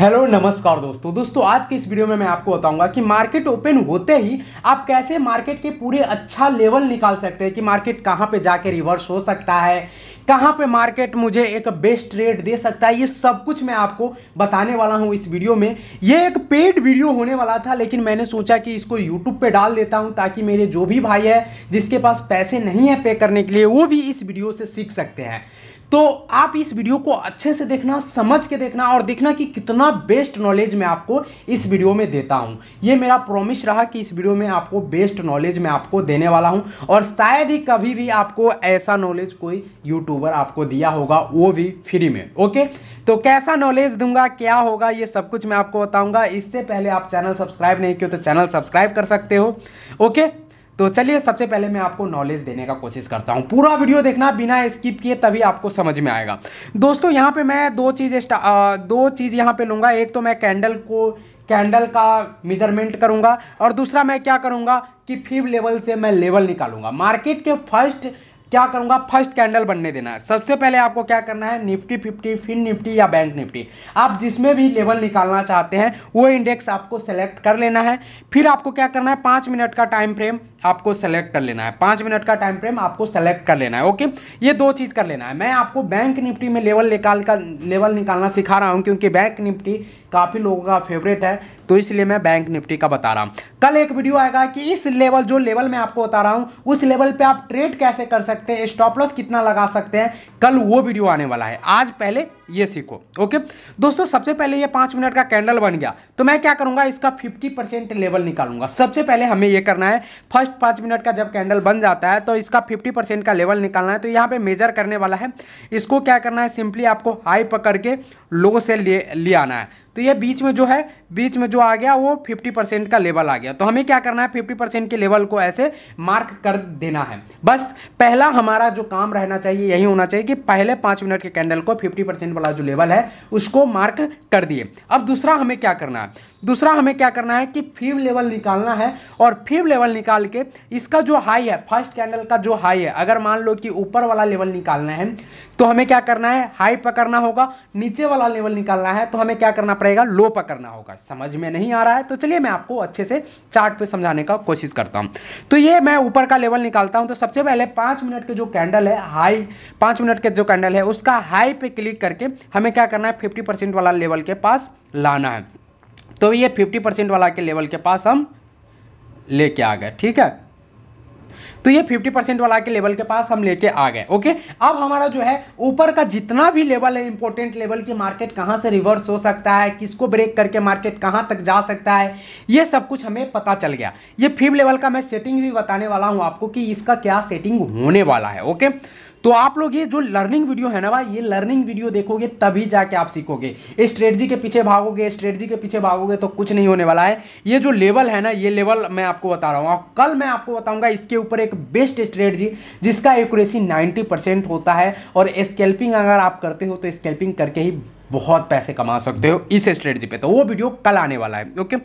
hello नमस्कार दोस्तों दोस्तों आज के इस वीडियो में मैं आपको बताऊंगा कि मार्केट ओपन होते ही आप कैसे मार्केट के पूरे अच्छा लेवल निकाल सकते हैं कि मार्केट कहां पे जाके रिवर्स हो सकता है कहां पे मार्केट मुझे एक बेस्ट रेट दे सकता है ये सब कुछ मैं आपको बताने वाला हूं इस वीडियो में ये एक पेड वीडियो होने वाला था लेकिन मैंने सोचा कि इसको यूट्यूब पर डाल देता हूँ ताकि मेरे जो भी भाई है जिसके पास पैसे नहीं है पे करने के लिए वो भी इस वीडियो से सीख सकते हैं तो आप इस वीडियो को अच्छे से देखना समझ के देखना और देखना कि कितना बेस्ट नॉलेज मैं आपको इस वीडियो में देता हूँ ये मेरा प्रॉमिस रहा कि इस वीडियो में आपको बेस्ट नॉलेज मैं आपको देने वाला हूँ और शायद ही कभी भी आपको ऐसा नॉलेज कोई यूट्यूबर आपको दिया होगा वो भी फ्री में ओके तो कैसा नॉलेज दूंगा क्या होगा ये सब कुछ मैं आपको बताऊँगा इससे पहले आप चैनल सब्सक्राइब नहीं किए तो चैनल सब्सक्राइब कर सकते हो ओके तो चलिए सबसे पहले मैं आपको नॉलेज देने का कोशिश करता हूँ पूरा वीडियो देखना बिना स्किप किए तभी आपको समझ में आएगा दोस्तों यहाँ पे मैं दो चीज़ दो चीज़ यहाँ पे लूँगा एक तो मैं कैंडल को कैंडल का मेजरमेंट करूँगा और दूसरा मैं क्या करूँगा कि फिव लेवल से मैं लेवल निकालूंगा मार्केट के फर्स्ट क्या करूंगा फर्स्ट कैंडल बनने देना है सबसे पहले आपको क्या करना है निफ्टी फिफ्टी फिन निफ्टी या बैंक निफ्टी आप जिसमें भी लेवल निकालना चाहते हैं वो इंडेक्स आपको सेलेक्ट कर लेना है फिर आपको क्या करना है पाँच मिनट का टाइम फ्रेम आपको सेलेक्ट कर लेना है पाँच मिनट का टाइम फ्रेम आपको सेलेक्ट कर लेना है ओके ये दो चीज़ कर लेना है मैं आपको बैंक निफ्टी में लेवल निकाल का लेवल निकालना सिखा रहा हूँ क्योंकि बैंक निफ्टी काफ़ी लोगों का फेवरेट है तो इसलिए मैं बैंक निफ्टी का बता रहा हूँ कल एक वीडियो आएगा कि इस लेवल जो लेवल मैं आपको बता रहा हूँ उस लेवल पर आप ट्रेड कैसे कर सकते सकते हैं स्टॉप लॉस कितना लगा सकते हैं कल वो वीडियो आने वाला है आज पहले ये सीखो ओके दोस्तों सबसे पहले ये पांच मिनट का कैंडल बन गया तो मैं क्या करूंगा इसका फिफ्टी परसेंट लेवल निकालूंगा सबसे पहले हमें ये करना है फर्स्ट पांच मिनट का जब कैंडल बन जाता है तो इसका फिफ्टी परसेंट का लेवल निकालना है तो यहां पे मेजर करने वाला है इसको क्या करना है सिंपली आपको हाई पकड़ के लो से ले ले आना है तो ये बीच में जो है बीच में जो आ गया वो फिफ्टी का लेवल आ गया तो हमें क्या करना है फिफ्टी के लेवल को ऐसे मार्क कर देना है बस पहला हमारा जो काम रहना चाहिए यही होना चाहिए कि पहले पांच मिनट के कैंडल को फिफ्टी परसेंट वाला जो लेवल है उसको मार्क कर दिए अब दूसरा हमें क्या करना है दूसरा हमें क्या करना है कि फिव लेवल निकालना है और फिव लेवल निकाल के इसका जो हाई है फर्स्ट कैंडल का जो हाई है अगर मान लो कि ऊपर वाला लेवल निकालना है तो हमें क्या करना है हाई पकड़ना होगा नीचे वाला लेवल निकालना है तो हमें क्या करना पड़ेगा लो पकड़ना होगा समझ में नहीं आ रहा है तो चलिए मैं आपको अच्छे से चार्ट पे समझाने का कोशिश करता हूँ तो ये मैं ऊपर का लेवल निकालता हूँ तो सबसे पहले पाँच मिनट मिनट के जो कैंडल है हाई पाँच मिनट के जो कैंडल है उसका हाई पे क्लिक करके हमें क्या करना है फिफ्टी परसेंट वाला लेवल के पास लाना है तो ये फिफ्टी परसेंट वाला के लेवल के पास हम लेके आ गए ठीक है तो ये 50 परसेंट वाला के लेवल के पास हम लेके आ गए ओके अब हमारा जो है ऊपर का जितना भी लेवल है इंपॉर्टेंट लेवल की मार्केट कहाँ से रिवर्स हो सकता है किसको ब्रेक करके मार्केट कहाँ तक जा सकता है ये सब कुछ हमें पता चल गया ये फिफ्थ लेवल का मैं सेटिंग भी बताने वाला हूँ आपको कि इसका क्या सेटिंग होने वाला है ओके तो आप लोग ये जो लर्निंग वीडियो है ना भाई ये लर्निंग वीडियो देखोगे तभी जाके आप सीखोगे स्ट्रेटजी के पीछे भागोगे स्ट्रेटजी के पीछे भागोगे तो कुछ नहीं होने वाला है ये जो लेवल है ना ये लेवल मैं आपको बता रहा हूँ और कल मैं आपको बताऊंगा इसके ऊपर एक बेस्ट स्ट्रेटजी जिसका एक्यूरेसी परसेंट होता है और स्केल्पिंग अगर आप करते हो तो स्केल्पिंग करके ही बहुत पैसे कमा सकते हो इस स्ट्रेटजी पे तो वो वीडियो कल आने वाला है ओके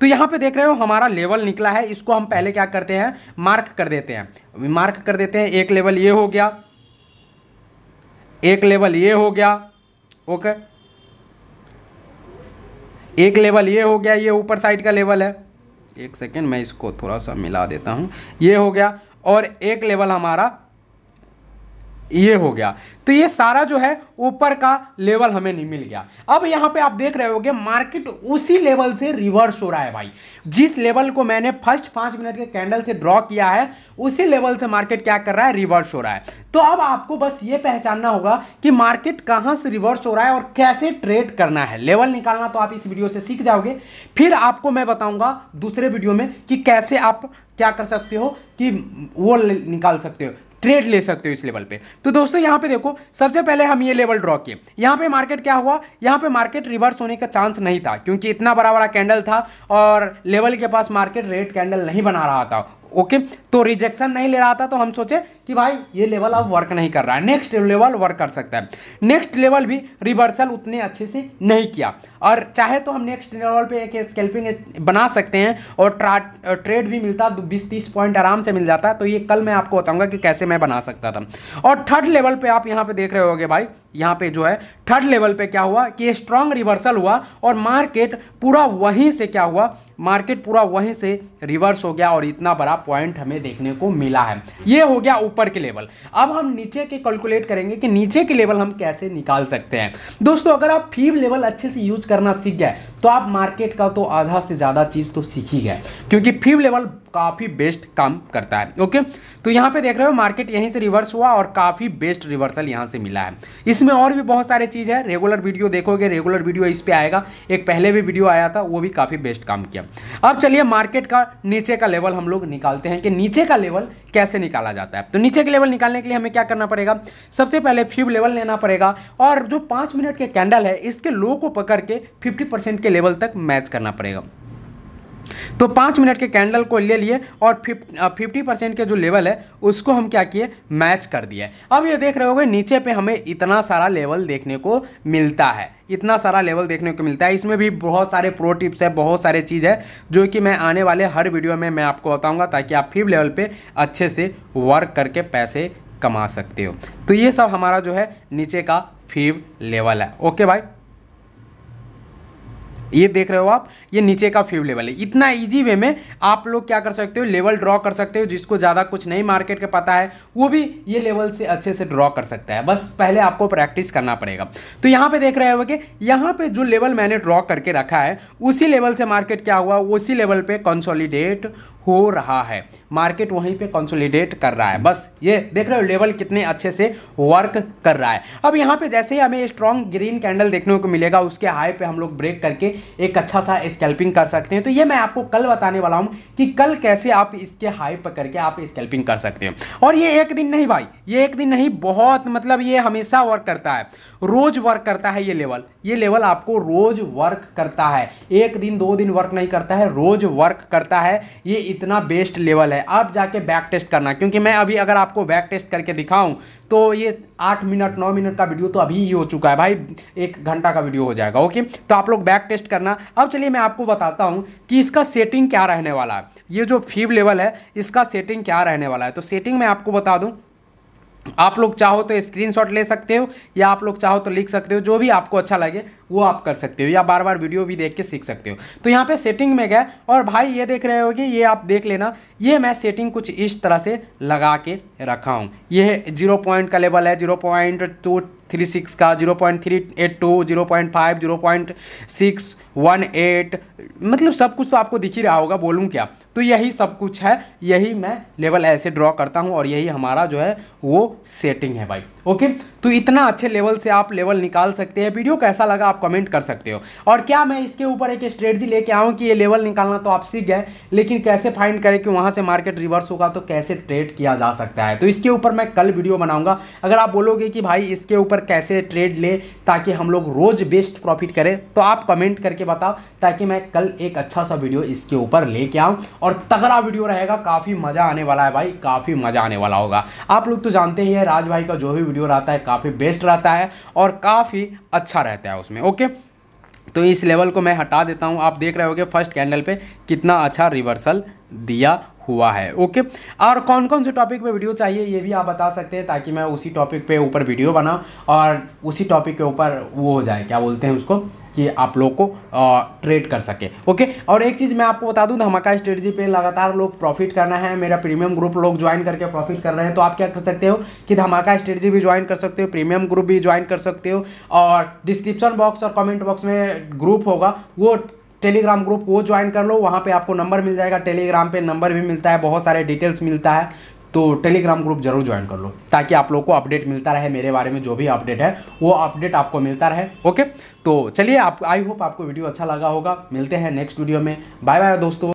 तो यहाँ पे देख रहे हो हमारा लेवल निकला है इसको हम पहले क्या करते हैं मार्क कर देते हैं मार्क कर देते हैं एक लेवल ये हो गया एक लेवल ये हो गया ओके एक लेवल ये हो गया ये ऊपर साइड का लेवल है एक सेकेंड मैं इसको थोड़ा सा मिला देता हूँ ये हो गया और एक लेवल हमारा ये हो गया तो ये सारा जो है ऊपर का लेवल हमें नहीं मिल गया अब यहाँ पे आप देख रहे होंगे मार्केट उसी लेवल से रिवर्स हो रहा है भाई जिस लेवल को मैंने फर्स्ट पाँच मिनट के कैंडल से ड्रॉ किया है उसी लेवल से मार्केट क्या कर रहा है रिवर्स हो रहा है तो अब आपको बस ये पहचानना होगा कि मार्केट कहाँ से रिवर्स हो रहा है और कैसे ट्रेड करना है लेवल निकालना तो आप इस वीडियो से सीख जाओगे फिर आपको मैं बताऊंगा दूसरे वीडियो में कि कैसे आप क्या कर सकते हो कि वो निकाल सकते हो ट्रेड ले सकते हो इस लेवल पे तो दोस्तों यहाँ पे देखो सबसे पहले हम ये लेवल ड्रॉ किए यहाँ पे मार्केट क्या हुआ यहाँ पे मार्केट रिवर्स होने का चांस नहीं था क्योंकि इतना बड़ा बड़ा कैंडल था और लेवल के पास मार्केट रेड कैंडल नहीं बना रहा था ओके तो रिजेक्शन नहीं ले रहा था तो हम सोचे कि भाई ये लेवल अब वर्क नहीं कर रहा है नेक्स्ट लेवल वर्क कर सकता है नेक्स्ट लेवल भी रिवर्सल उतने अच्छे से नहीं किया और चाहे तो हम नेक्स्ट लेवल पे एक स्केल्पिंग बना सकते हैं और ट्रा ट्रेड भी मिलता बीस तीस पॉइंट आराम से मिल जाता है तो ये कल मैं आपको बताऊंगा कि कैसे मैं बना सकता था और थर्ड लेवल पर आप यहाँ पर देख रहे हो भाई यहाँ पे जो है थर्ड लेवल पे क्या हुआ कि स्ट्रांग रिवर्सल हुआ और मार्केट पूरा वहीं से क्या हुआ मार्केट पूरा वहीं से रिवर्स हो गया और इतना बड़ा पॉइंट हमें देखने को मिला है ये हो गया ऊपर के लेवल अब हम नीचे के कैलकुलेट करेंगे कि नीचे के लेवल हम कैसे निकाल सकते हैं दोस्तों अगर आप फीव लेवल अच्छे से यूज करना सीख गए तो आप मार्केट का तो आधा से ज़्यादा चीज़ तो सीख ही गए क्योंकि फिव लेवल काफ़ी बेस्ट काम करता है ओके तो यहाँ पे देख रहे हो मार्केट यहीं से रिवर्स हुआ और काफ़ी बेस्ट रिवर्सल यहाँ से मिला है इसमें और भी बहुत सारे चीज़ है रेगुलर वीडियो देखोगे रेगुलर वीडियो इस पर आएगा एक पहले भी वीडियो आया था वो भी काफ़ी बेस्ट काम किया अब चलिए मार्केट का नीचे का लेवल हम लोग निकालते हैं कि नीचे का लेवल कैसे निकाला जाता है तो नीचे के लेवल निकालने के लिए हमें क्या करना पड़ेगा सबसे पहले फ्यूब लेवल लेना पड़ेगा और जो पाँच मिनट के कैंडल है इसके लो को पकड़ के फिफ्टी के लेवल तक मैच करना पड़ेगा तो पाँच मिनट के कैंडल को ले लिए और फिफ्टी परसेंट के जो लेवल है उसको हम क्या किए मैच कर दिए अब ये देख रहे होगे नीचे पे हमें इतना सारा लेवल देखने को मिलता है इतना सारा लेवल देखने को मिलता है इसमें भी बहुत सारे प्रो टिप्स है बहुत सारे चीज़ है जो कि मैं आने वाले हर वीडियो में मैं आपको बताऊंगा ताकि आप फिफ्थ लेवल पर अच्छे से वर्क करके पैसे कमा सकते हो तो ये सब हमारा जो है नीचे का फिव लेवल है ओके भाई ये देख रहे हो आप ये नीचे का फ्यू लेवल है इतना इजी वे में आप लोग क्या कर सकते हो लेवल ड्रॉ कर सकते हो जिसको ज़्यादा कुछ नहीं मार्केट का पता है वो भी ये लेवल से अच्छे से ड्रॉ कर सकता है बस पहले आपको प्रैक्टिस करना पड़ेगा तो यहाँ पे देख रहे हो कि यहाँ पे जो लेवल मैंने ड्रॉ करके रखा है उसी लेवल से मार्केट क्या हुआ उसी लेवल पर कंसोलीडेट हो रहा है मार्केट वहीं पे कंसोलिडेट कर रहा है बस ये देख रहे हो लेवल कितने अच्छे से वर्क कर रहा है अब यहाँ पे जैसे ही हमें स्ट्रॉन्ग ग्रीन कैंडल देखने को मिलेगा उसके हाई पे हम लोग ब्रेक करके एक अच्छा सा स्कैल्पिंग कर सकते हैं तो ये मैं आपको कल बताने वाला हूँ कि कल कैसे आप इसके हाई पर करके आप स्कैल्पिंग कर सकते हैं और ये एक दिन नहीं भाई ये एक दिन नहीं बहुत मतलब ये हमेशा वर्क करता है रोज़ वर्क करता है ये लेवल ये लेवल आपको रोज़ वर्क करता है एक दिन दो दिन वर्क नहीं करता है रोज़ वर्क करता है ये इतना बेस्ट लेवल है आप जाके बैक टेस्ट करना क्योंकि मैं अभी अगर आपको बैक टेस्ट करके दिखाऊं तो ये आठ मिनट नौ मिनट का वीडियो तो अभी ही हो चुका है भाई एक घंटा का वीडियो हो जाएगा ओके तो आप लोग बैक टेस्ट करना अब चलिए मैं आपको बताता हूँ कि इसका सेटिंग क्या रहने वाला है ये जो फीव लेवल है इसका सेटिंग क्या रहने वाला है तो सेटिंग मैं आपको बता दूँ आप लोग चाहो तो स्क्रीनशॉट ले सकते हो या आप लोग चाहो तो लिख सकते हो जो भी आपको अच्छा लगे वो आप कर सकते हो या बार बार वीडियो भी देख के सीख सकते हो तो यहाँ पे सेटिंग में गए और भाई ये देख रहे होगे ये आप देख लेना ये मैं सेटिंग कुछ इस तरह से लगा के रखा हूँ ये जीरो पॉइंट का लेवल है zero point two three six का zero point three eight two zero point five zero point six one eight मतलब सब कुछ तो आपको दिख ही रहा होगा बोलूँ क्या तो यही सब कुछ है यही मैं लेवल ऐसे ड्रॉ करता हूँ और यही हमारा जो है वो सेटिंग है भाई ओके तो इतना अच्छे लेवल से आप लेवल निकाल सकते हैं वीडियो कैसा लगा आप कमेंट कर सकते हो और क्या मैं इसके ऊपर एक स्ट्रेटजी लेके आऊँ कि ये लेवल निकालना तो आप सीख गए लेकिन कैसे फाइंड करें कि वहाँ से मार्केट रिवर्स होगा तो कैसे ट्रेड किया जा सकता है तो इसके ऊपर मैं कल वीडियो बनाऊंगा अगर आप बोलोगे कि भाई इसके ऊपर कैसे ट्रेड ले ताकि हम लोग रोज़ बेस्ट प्रॉफिट करें तो आप कमेंट करके बताओ ताकि मैं कल एक अच्छा सा वीडियो इसके ऊपर लेके आऊँ और तगड़ा वीडियो रहेगा काफ़ी मज़ा आने वाला है भाई काफ़ी मज़ा आने वाला होगा आप लोग तो जानते ही हैं राज भाई का जो भी वीडियो रहता है काफ़ी बेस्ट रहता है और काफ़ी अच्छा रहता है उसमें ओके तो इस लेवल को मैं हटा देता हूँ आप देख रहे होगे फर्स्ट कैंडल पे कितना अच्छा रिवर्सल दिया हुआ है ओके और कौन कौन से टॉपिक पे वीडियो चाहिए ये भी आप बता सकते हैं ताकि मैं उसी टॉपिक पे ऊपर वीडियो बनाऊँ और उसी टॉपिक के ऊपर वो हो जाए क्या बोलते हैं उसको कि आप लोग को ट्रेड कर सके ओके और एक चीज़ मैं आपको बता दूं धमाका स्ट्रेटजी पे लगातार लोग प्रॉफिट करना है मेरा प्रीमियम ग्रुप लोग ज्वाइन करके प्रॉफिट कर रहे हैं तो आप क्या कर सकते हो कि धमाका स्ट्रेटजी भी ज्वाइन कर सकते हो प्रीमियम ग्रुप भी ज्वाइन कर सकते हो और डिस्क्रिप्शन बॉक्स और कमेंट बॉक्स में ग्रुप होगा वो टेलीग्राम ग्रुप वो ज्वाइन कर लो वहाँ पे आपको नंबर मिल जाएगा टेलीग्राम पे नंबर भी मिलता है बहुत सारे डिटेल्स मिलता है तो टेलीग्राम ग्रुप जरूर ज्वाइन कर लो ताकि आप लोग को अपडेट मिलता रहे मेरे बारे में जो भी अपडेट है वो अपडेट आपको मिलता रहे ओके तो चलिए आप आई होप आपको वीडियो अच्छा लगा होगा मिलते हैं नेक्स्ट वीडियो में बाय बाय दोस्तों